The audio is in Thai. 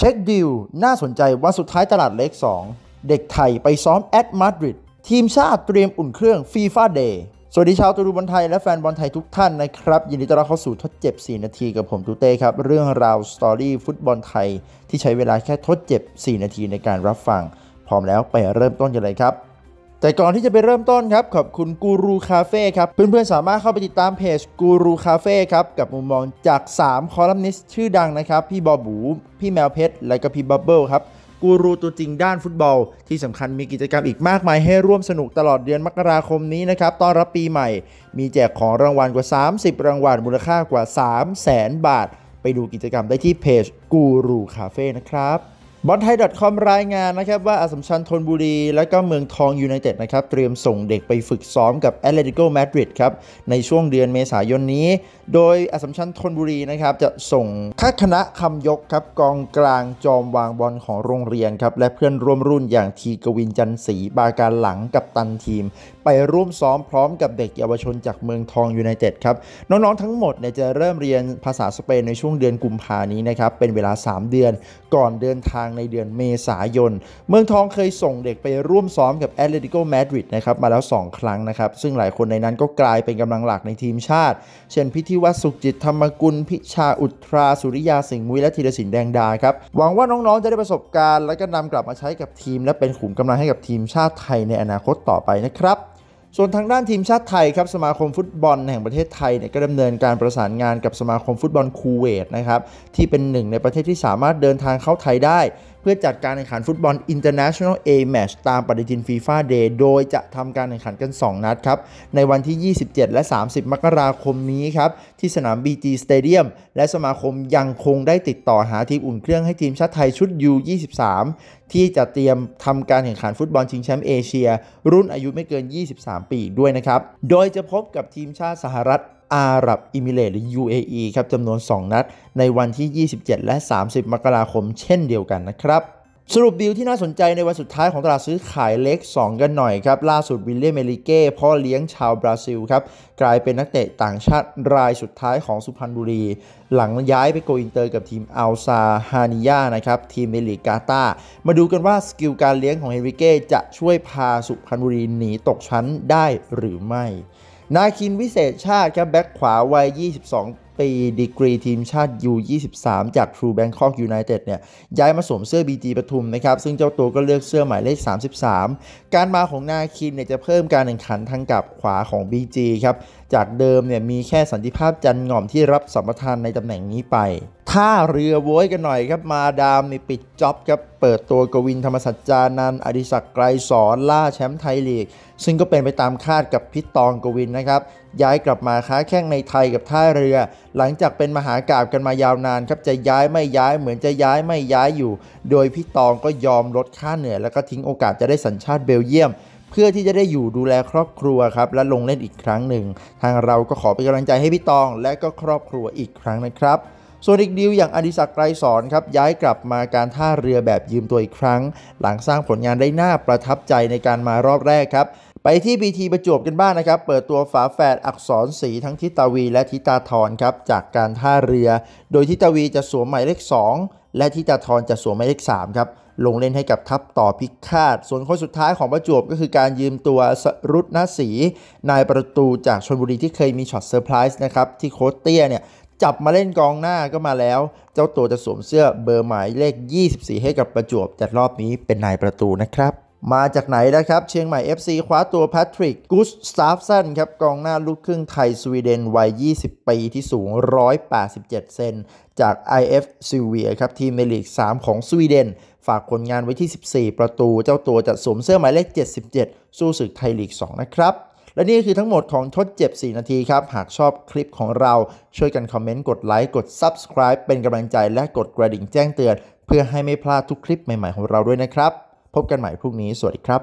เช็คดิวน่าสนใจวันสุดท้ายตลาดเล็ก2เด็กไทยไปซ้อมแอดมาดริดทีมชาติเตรียมอุ่นเครื่องฟีฟ่าเดย์สวัสดีชาวตูรูบอลไทยและแฟนบอลไทยทุกท่านนะครับยินดีต้อนรับเข้าสู่ทดเจ็บ4นาทีกับผมตูเต้ครับ เรื่องราวสตอรี่ฟุตบอลไทย ที่ใช้เวลาแค่ทดเจ็บ4นาทีในการรับฟัง พร้อมแล้วไปเริ่มต้นกันเลยครับแต่ก่อนที่จะไปเริ่มต้นครับขอบคุณกูรูคาเฟ่ครับ เพื่อนๆสามารถเข้าไปติดตามเพจกูรูคาเฟ่ครับ กับมุมมองจาก 3 คอลัมนิสต์ชื่อดังนะครับ พี่บอบูพี่แมวเพชร และก็พี่บับเบิลครับกูรูตัวจริงด้านฟุตบอลที่สำคัญมีกิจกรรมอีกมากมาย ให้ร่วมสนุกตลอดเดือนมกราคมนี้นะครับต้อนรับปีใหม่ มีแจกของรางวัลกว่า 30รางวัลมูลค่ากว่า 3 0 0 0 0 0 บาท ไปดูกิจกรรมได้ที่เพจกูรูคาเฟ่นะครับบอลไทย .com รายงานนะครับว่าอาสมชัญธนบุรี และก็เมืองทองยูไนเต็ดนะครับเตรียมส่งเด็กไปฝึกซ้อมกับแอตเลติโกมาดริดครับในช่วงเดือนเมษายนนี้ โดยอาสมชัญธนบุรีนะครับจะส่งคัคณะคำยกครับกองกลางจอมวางบอลของโรงเรียนครับและเพื่อนร่วมรุ่นอย่างทีกวินจันทร์ศรีบาการหลังกับตันทีม ไปร่วมซ้อมพร้อมกับเด็กเยาวชนจากเมืองทองยูไนเต็ดครับน้องๆทั้งหมดเนี่ยจะเริ่มเรียนภาษาสเปนในช่วงเดือนกุมภานี้นะครับเป็นเวลา 3 เดือนก่อนเดินทางในเดือนเมษายน เมืองทองเคยส่งเด็กไปร่วมซ้อมกับแอตเลติโกมาดริดนะครับมาแล้ว 2 ครั้งนะครับ ซึ่งหลายคนในนั้นก็กลายเป็นกำลังหลักในทีมชาติ เช่นพิธิวัฒสุขจิตธรรมกุล พิชาอุตรา สุริยาสิงห์มุ้ยและธีรศินแดงดาครับหวังว่าน้องๆ จะได้ประสบการณ์และก็นำกลับมาใช้กับทีม และเป็นขุมกำลังให้กับทีมชาติไทยในอนาคตต่อไปนะครับส่วนทางด้านทีมชาติไทยครับสมาคมฟุตบอลแห่งประเทศไทยเนี่ยก็ดำเนินการประสานงานกับสมาคมฟุตบอลคูเวตนะครับที่เป็นหนึ่งในประเทศที่สามารถเดินทางเข้าไทยได้เพื่อจัดการแข่งขันฟุตบอล International A Match ตามปฏิทินฟีฟ่าเดโดยจะทำการแข่งขันกัน 2 นัดครับ ในวันที่ 27 และ 30 มกราคมนี้ครับที่สนาม BG Stadium และสมาคมยังคงได้ติดต่อหาทีมอุ่นเครื่องให้ทีมชาติไทยชุด U23 ที่จะเตรียมทำการแข่งขันฟุตบอลชิงแชมป์เอเชีย รุ่นอายุไม่เกิน 23 ปีีด้วยนะครับ โดยจะพบกับทีมชาติสหรัฐอาหรับอิมิเรตหรือ UAE ครับจำนวน 2 นัด ในวันที่ 27 และ 30 มกราคมเช่นเดียวกันนะครับ สรุปดีลที่น่าสนใจในวันสุดท้ายของตลาดซื้อขายเล็ก 2 กันหน่อยครับล่าสุดวิลเลียมเอลิเก้พ่อเลี้ยงชาวบราซิลครับกลายเป็นนักเตะต่างชาติรายสุดท้ายของสุพรรณบุรี หลังย้ายไปโกอินเตอร์กับทีมอัลซาฮานิยานะครับทีมเมลิกาตามาดูกันว่าสกิลการเลี้ยงของเฮลริเก้จะช่วยพาสุพรรณบุรีหนีตกชั้นได้หรือไม่นาคินวิเศษชาติครับแบ็กขวา วัย 22 ปี ดีกรีทีมชาติ U23 จากทรูแบงคอกยูไนเต็ดเนี่ยย้ายมาสวมเสื้อ BG ปทุมนะครับซึ่งเจ้าตัวก็เลือกเสื้อหมายเลข 33 การมาของนาคินเนี่ยจะเพิ่มการแข่งขันทางกับขวาของ BG ครับจากเดิมเนี่ยมีแค่สันติภาพจันง่อมที่รับสัมปทานในตำแหน่งนี้ไปท่าเรือโว้ยกันหน่อยครับมาดามนี่ปิดจ็อบครับเปิดตัวกวินธรรมสัจจานันอดิศักดิ์ไกรสอนล่าแชมป์ไทยลีกซึ่งก็เป็นไปตามคาดกับพิตองกวินนะครับ ย้ายกลับมาค้าแข่งในไทยกับท่าเรือ หลังจากเป็นมหากราบกันมายาวนาน ครับจะย้ายไม่ย้ายเหมือนจะย้ายไม่ย้ายอยู่ โดยพิตองก็ยอมลดค่าเหนื่อยแล้วก็ทิ้งโอกาสจะได้สัญชาติเบลเยียม เพื่อที่จะได้อยู่ดูแลครอบครัวครับและลงเล่นอีกครั้งหนึ่งทางเราก็ขอเป็นกำลังใจให้พี่ตองและก็ครอบครัวอีกครั้งนะครับส่วนอีกดีลอย่างอดิศักดิ์ไกรสอนครับย้ายกลับมาการท่าเรือแบบยืมตัวอีกครั้ง หลังสร้างผลงานได้น่าประทับใจในการมารอบแรกครับ ไปที่บีทีประจวบกันบ้างนะครับ เปิดตัวฝาแฝดอักษรสีทั้งทิตาวีและทิตาทรครับจากการท่าเรือ โดยทิตาวีจะสวมหมายเลข2และทิตาทรจะสวมหมายเลข3ครับลงเล่นให้กับทัพต่อพิฆาตส่วนคนสุดท้ายของประจวบก็คือการยืมตัวสรุตนาสี นายประตูจากชนบุรีที่เคยมีช็อตเซอร์ไพรส์นะครับที่โคตเตี้ยเนี่ยจับมาเล่นกองหน้าก็มาแล้ว เจ้าตัวจะสวมเสื้อเบอร์หมายเลข 24 ให้กับประจวบจัดรอบนี้เป็นนายประตูนะครับ มาจากไหนนะครับ เชียงใหม่ FC คว้าตัวแพทริกกุสซาฟสันครับ กองหน้าลูกครึ่งไทยสวีเดนวัย 20 ปีที่สูง 187 เซนจาก IF s i l v i a ครับทีมเมลีก 3 ของสวีเดน ฝากผลงานไว้ที่ 14 ประตู เจ้าตัวจะสวมเสื้อหมายเลข 77 สู้ศึกไทยลีก 2 นะครับและนี่คือทั้งหมดของทดเจ็บ4นาทีครับ หากชอบคลิปของเรา ช่วยกันคอมเมนต์ กดไลค์ กด Subscribe เป็นกำลังใจและกดกระดิ่งแจ้งเตือน เพื่อให้ไม่พลาดทุกคลิปใหม่ๆของเราด้วยนะครับ พบกันใหม่พรุ่งนี้สวัสดีครับ